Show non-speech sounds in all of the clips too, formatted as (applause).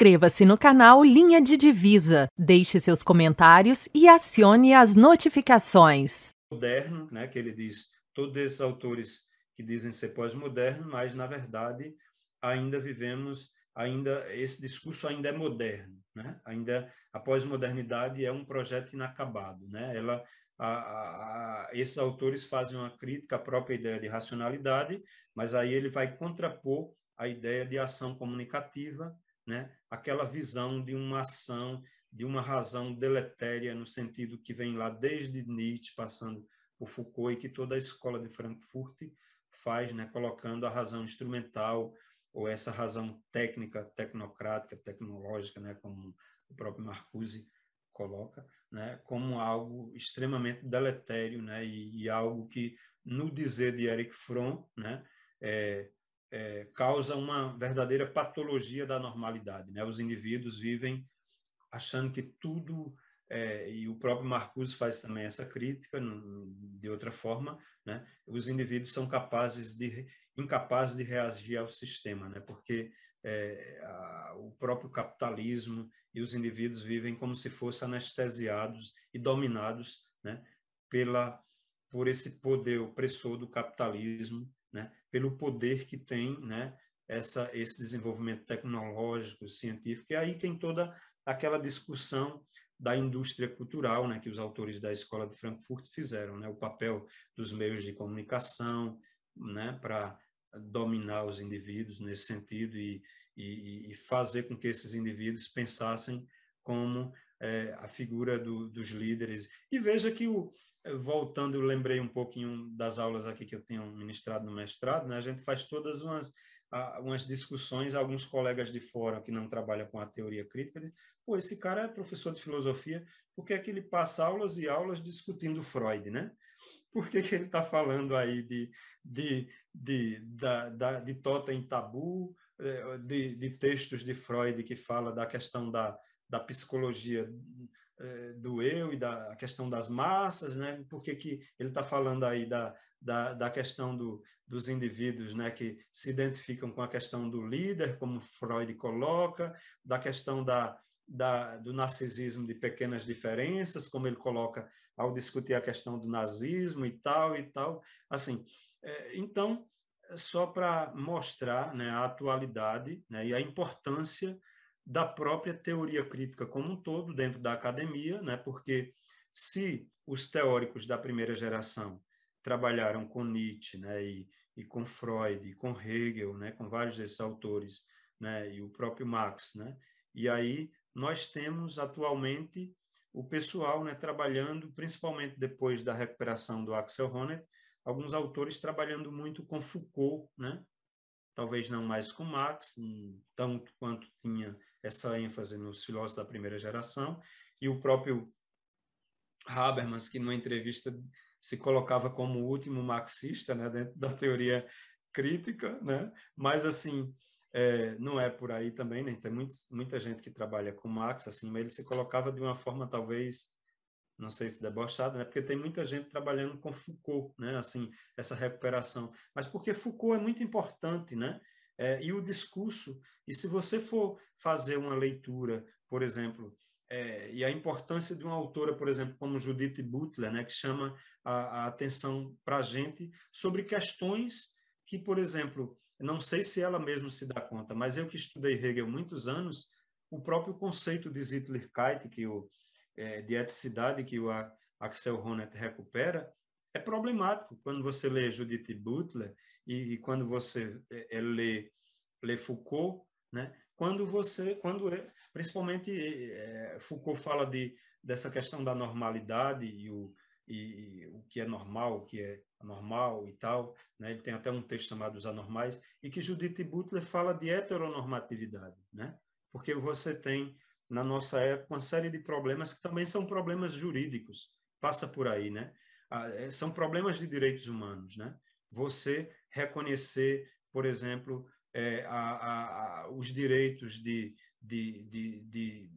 Inscreva-se no canal Linha de Divisa, deixe seus comentários e acione as notificações. Moderno, né, que ele diz, todos esses autores que dizem ser pós-moderno, mas na verdade ainda vivemos, ainda esse discurso ainda é moderno, né? Ainda a pós-modernidade é um projeto inacabado, né? Ela a, a, a, esses autores fazem uma crítica à própria ideia de racionalidade, mas aí ele vai contrapor a ideia de ação comunicativa, né? aquela visão de uma ação, de uma razão deletéria, no sentido que vem lá desde Nietzsche, passando por Foucault, e que toda a escola de Frankfurt faz, né? colocando a razão instrumental ou essa razão técnica, tecnocrática, tecnológica, né? como o próprio Marcuse coloca, né, como algo extremamente deletério, né, e, e, algo que no dizer de Eric Fromm, né, é, é, causa uma verdadeira patologia da normalidade. Né? Os indivíduos vivem achando que tudo, é, e o próprio Marcuse faz também essa crítica, de outra forma, né? os indivíduos são capazes de, incapazes de reagir ao sistema, né? porque é, a, o próprio capitalismo e os indivíduos vivem como se fossem anestesiados e dominados né? pela por esse poder opressor do capitalismo, né? pelo poder que tem né, essa, esse desenvolvimento tecnológico, científico. E aí tem toda aquela discussão da indústria cultural, né, que os autores da Escola de Frankfurt fizeram, né, o papel dos meios de comunicação né, para dominar os indivíduos nesse sentido e, e, e, fazer com que esses indivíduos pensassem como é, a figura do, dos líderes. E veja que o, voltando, lembrei um pouquinho das aulas aqui que eu tenho ministrado no mestrado, né? A gente faz todas umas algumas discussões, alguns colegas de fora que não trabalham com a teoria crítica dizem, pô, esse cara é professor de filosofia, por que é que ele passa aulas e aulas discutindo Freud, né? (laughs) Por que, que ele está falando aí de, de, de, da, da, de totem tabu, eh, de, de textos de Freud que fala da questão da, da psicologia eh, do eu e da questão das massas, né? Porque que ele está falando aí da, da, da questão do, dos indivíduos, né? Que se identificam com a questão do líder, como Freud coloca, da questão da, da, do narcisismo de pequenas diferenças, como ele coloca ao discutir a questão do nazismo e tal e tal. Assim, é, então, só para mostrar né, a atualidade né, e a importância da própria teoria crítica como um todo dentro da academia, né? porque se os teóricos da primeira geração trabalharam com Nietzsche né? e, e com Freud, e com Hegel, né? com vários desses autores, né? e o próprio Marx, né? e aí nós temos atualmente o pessoal né, trabalhando, principalmente depois da recuperação do Axel Honneth, alguns autores trabalhando muito com Foucault, né, talvez não mais com Marx, tanto quanto tinha essa ênfase nos filósofos da primeira geração, e o próprio Habermas, que numa entrevista se colocava como o último marxista né, dentro da teoria crítica, né? mas assim, é, não é por aí também, né? tem muitos, muita gente que trabalha com Marx, assim, mas ele se colocava de uma forma talvez não sei se debochada, né? porque tem muita gente trabalhando com Foucault, né? assim, essa recuperação. Mas porque Foucault é muito importante, né? É, e o discurso, e se você for fazer uma leitura, por exemplo, é, e a importância de uma autora, por exemplo, como Judith Butler, né, que chama a, a atenção para a gente sobre questões que, por exemplo, não sei se ela mesma se dá conta, mas eu que estudei Hegel muitos anos, o próprio conceito de Zittlerkeit, que o é, de eticidade que o Axel Honneth recupera, é problemático quando você lê Judith Butler e, e quando você é, é lê, lê Foucault, né? Quando você, quando é, principalmente é, é, Foucault fala de dessa questão da normalidade e o e, e o que é normal, o que é anormal e tal, né? Ele tem até um texto chamado Os Anormais e que Judith Butler fala de heteronormatividade, né? Porque você tem na nossa época, uma série de problemas que também são problemas jurídicos, passa por aí, né? Ah, é, são problemas de direitos humanos, né? Você reconhecer, por exemplo, é, a, a, os direitos de, de, de, de,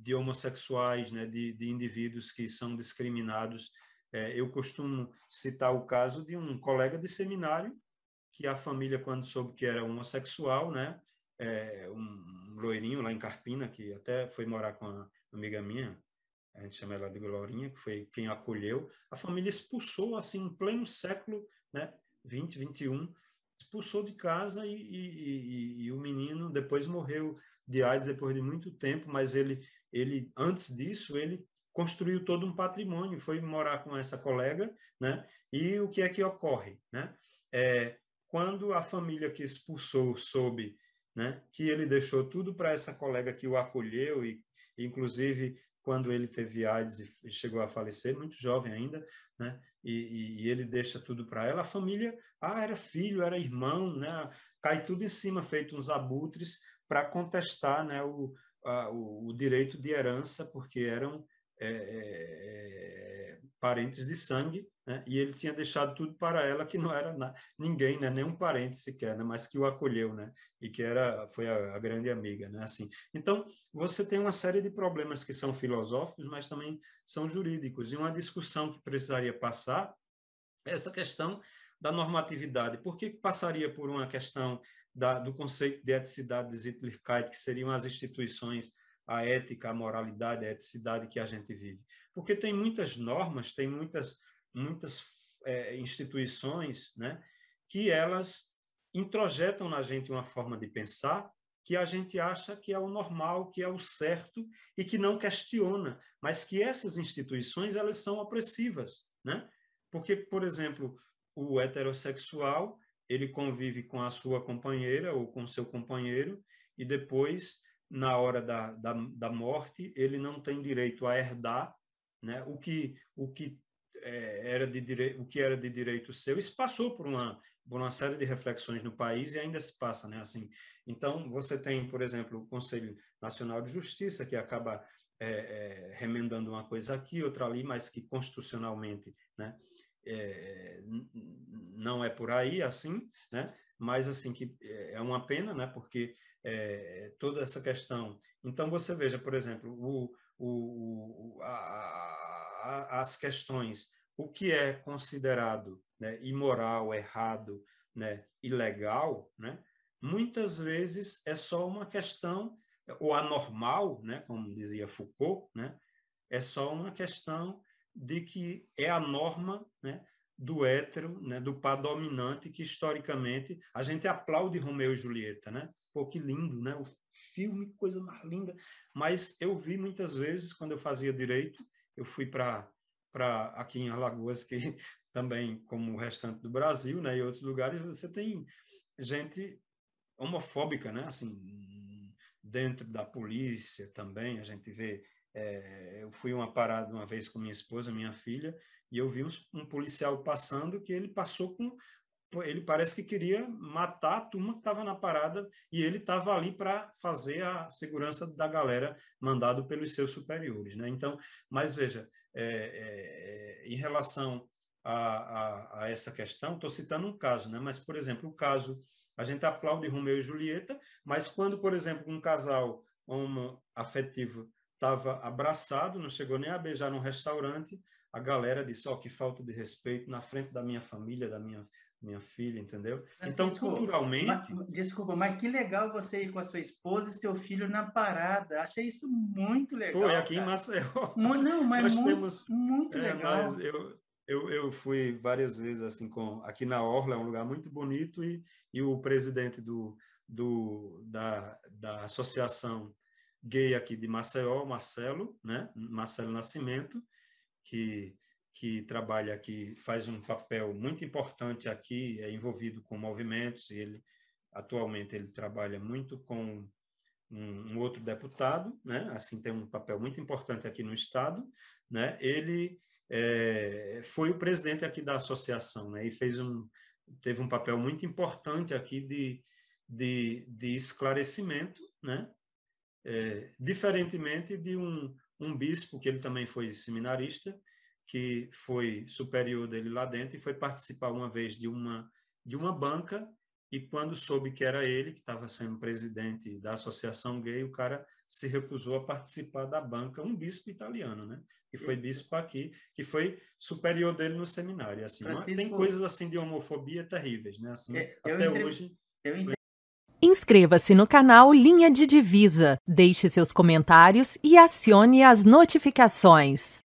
de homossexuais, né? de, de indivíduos que são discriminados. É, eu costumo citar o caso de um colega de seminário que a família, quando soube que era homossexual, né? É, um, loirinho lá em Carpina, que até foi morar com uma amiga minha, a gente chama ela de Glorinha, que foi quem acolheu. A família expulsou, assim, em pleno século né, 20, 21, expulsou de casa e, e, e, e, o menino depois morreu de AIDS depois de muito tempo, mas ele, ele antes disso, ele construiu todo um patrimônio, foi morar com essa colega, né? E o que é que ocorre, né? É, quando a família que expulsou soube né? que ele deixou tudo para essa colega que o acolheu e, inclusive, quando ele teve AIDS e chegou a falecer, muito jovem ainda, né? E, e ele deixa tudo para ela. A família, ah, era filho, era irmão, né? Cai tudo em cima, feito uns abutres para contestar, né? O, a, o, o, direito de herança, porque eram é, é, é, parentes de sangue, né? e ele tinha deixado tudo para ela, que não era na, ninguém, né? nenhum parente sequer, né? mas que o acolheu, né? e que era, foi a, a, grande amiga. Né? Assim, então, você tem uma série de problemas que são filosóficos, mas também são jurídicos, e uma discussão que precisaria passar é essa questão da normatividade. Por que passaria por uma questão da, do conceito de eticidade de Zittlichkeit, que seriam as instituições a ética, a moralidade, a eticidade que a gente vive. Porque tem muitas normas, tem muitas, muitas é, instituições né, que elas introjetam na gente uma forma de pensar que a gente acha que é o normal, que é o certo e que não questiona, mas que essas instituições elas são opressivas, né? Porque, por exemplo, o heterossexual ele convive com a sua companheira ou com seu companheiro e depois na hora da, da, da morte, ele não tem direito a herdar né, o que, o que é, era de direito, o que era de direito seu. Isso passou por uma, por uma série de reflexões no país e ainda se passa, né? Assim, então você tem, por exemplo, o Conselho Nacional de Justiça que acaba é, é, remendando uma coisa aqui, outra ali, mas que constitucionalmente, né? É, não é por aí, assim, né? Mas assim que é, é uma pena, né? Porque é, toda essa questão. Então, você veja, por exemplo, o, o, a, a, as questões, o que é considerado né, imoral, errado, né, ilegal, né, muitas vezes é só uma questão, ou anormal, né, como dizia Foucault, né, é só uma questão de que é a norma né, do hétero, né, do par dominante que historicamente a gente aplaude Romeu e Julieta, né? Pô, que lindo, né? O filme, coisa mais linda. Mas eu vi muitas vezes quando eu fazia direito, eu fui para para aqui em Alagoas que (laughs) também como o restante do Brasil, né, e outros lugares você tem gente homofóbica, né? Assim, dentro da polícia também a gente vê é, eu fui uma parada uma vez com minha esposa, minha filha, e eu vi um, um policial passando que ele passou com ele parece que queria matar a turma que estava na parada e ele estava ali para fazer a segurança da galera mandado pelos seus superiores, né? Então, mas veja, é, é, em relação a, a, a essa questão, estou citando um caso, né? Mas por exemplo, o caso a gente aplaude Romeu e Julieta, mas quando, por exemplo, um casal homoafetivo afetivo estava abraçado, não chegou nem a beijar num restaurante. A galera disse: Ó, oh, que falta de respeito na frente da minha família, da minha, minha filha, entendeu? Mas, então, desculpa, culturalmente. Mas, desculpa, mas que legal você ir com a sua esposa e seu filho na parada. Achei isso muito legal. Foi aqui cara. em Maceió. Não, mas Nós muito, temos, muito é, legal. É, eu, eu, eu fui várias vezes assim com aqui na Orla, é um lugar muito bonito, e, e o presidente do, do, da, da associação gay aqui de Maceió, Marcelo, né? Marcelo Nascimento, que, que trabalha aqui, faz um papel muito importante aqui, é envolvido com movimentos, e ele atualmente ele trabalha muito com um, um outro deputado, né? Assim tem um papel muito importante aqui no estado, né? Ele é, foi o presidente aqui da associação, né? E fez um teve um papel muito importante aqui de, de, de esclarecimento, né? É, diferentemente de um, um bispo, que ele também foi seminarista, que foi superior dele lá dentro e foi participar uma vez de uma, de uma banca e quando soube que era ele, que estava sendo presidente da associação gay, o cara se recusou a participar da banca, um bispo italiano, né? Que foi bispo aqui, que foi superior dele no seminário. Assim, Francisco, tem coisas assim de homofobia terríveis, né? Assim, é, até hoje. Eu Inscreva-se no canal Linha de Divisa, deixe seus comentários e acione as notificações.